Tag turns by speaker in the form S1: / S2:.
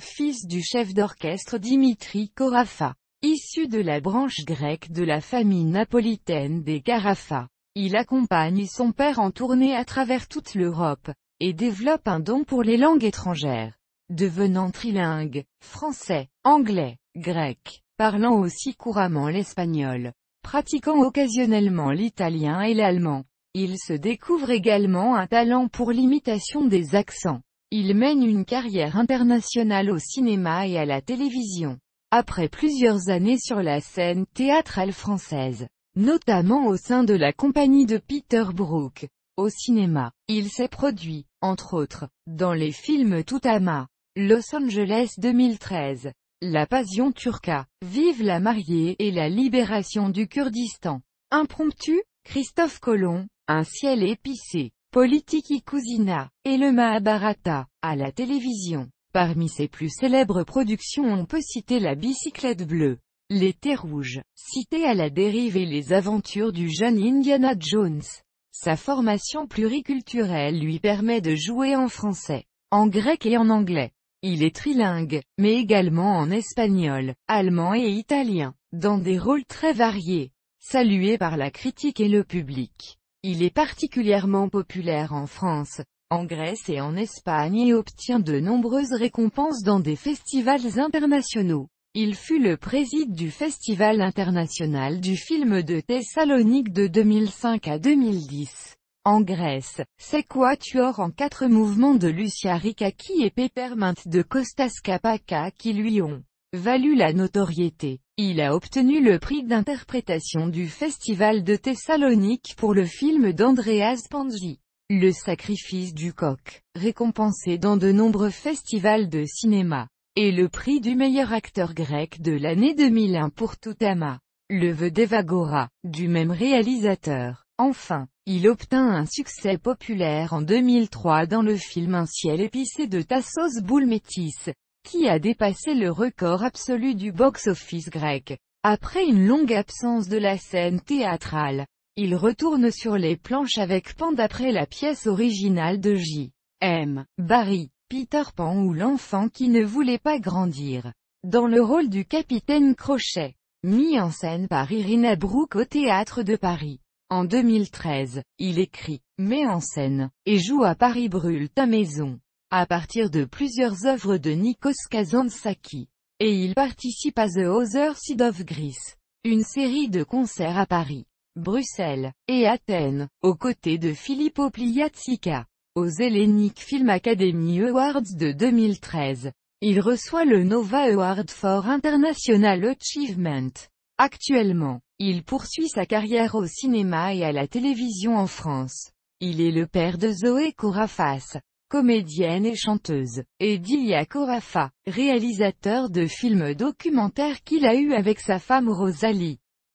S1: fils du chef d'orchestre Dimitri Korafa, Issu de la branche grecque de la famille napolitaine des Carafa, il accompagne son père en tournée à travers toute l'Europe, et développe un don pour les langues étrangères, devenant trilingue, français, anglais, grec, parlant aussi couramment l'espagnol, pratiquant occasionnellement l'italien et l'allemand. Il se découvre également un talent pour l'imitation des accents, il mène une carrière internationale au cinéma et à la télévision. Après plusieurs années sur la scène théâtrale française, notamment au sein de la compagnie de Peter Brook, au cinéma, il s'est produit, entre autres, dans les films Toutama, Los Angeles 2013, La Passion Turca, Vive la mariée et la libération du Kurdistan. Impromptu, Christophe Colomb, Un ciel épicé. Politiki Cousina, et le Mahabharata, à la télévision. Parmi ses plus célèbres productions on peut citer La bicyclette bleue, Les rouge, rouges, Cité à la dérive et Les aventures du jeune Indiana Jones. Sa formation pluriculturelle lui permet de jouer en français, en grec et en anglais. Il est trilingue, mais également en espagnol, allemand et italien, dans des rôles très variés, salués par la critique et le public. Il est particulièrement populaire en France, en Grèce et en Espagne et obtient de nombreuses récompenses dans des festivals internationaux. Il fut le président du Festival international du film de Thessalonique de 2005 à 2010. En Grèce, c'est quoi Tuor en quatre mouvements de Lucia Ricaki et Peppermint de Costas Kapaka qui lui ont valut la notoriété. Il a obtenu le prix d'interprétation du Festival de Thessalonique pour le film d'Andreas Panzi. Le sacrifice du coq, récompensé dans de nombreux festivals de cinéma, et le prix du meilleur acteur grec de l'année 2001 pour Toutama. Le vœu d'Evagora, du même réalisateur. Enfin, il obtint un succès populaire en 2003 dans le film Un ciel épicé de Tassos Boulmétis qui a dépassé le record absolu du box-office grec. Après une longue absence de la scène théâtrale, il retourne sur les planches avec Pan d'après la pièce originale de J. M. Barry, Peter Pan ou l'enfant qui ne voulait pas grandir. Dans le rôle du capitaine Crochet, mis en scène par Irina Brooke au Théâtre de Paris. En 2013, il écrit, met en scène, et joue à Paris brûle ta maison à partir de plusieurs œuvres de Nikos Kazantzakis. Et il participe à The Other Side of Greece, une série de concerts à Paris, Bruxelles, et Athènes, aux côtés de Filippo Pliatsika. Aux Hellenic Film Academy Awards de 2013, il reçoit le Nova Award for International Achievement. Actuellement, il poursuit sa carrière au cinéma et à la télévision en France. Il est le père de Zoé Kourafas comédienne et chanteuse, et Dilia Korafa, réalisateur de films documentaires qu'il a eu avec sa femme Rosalie.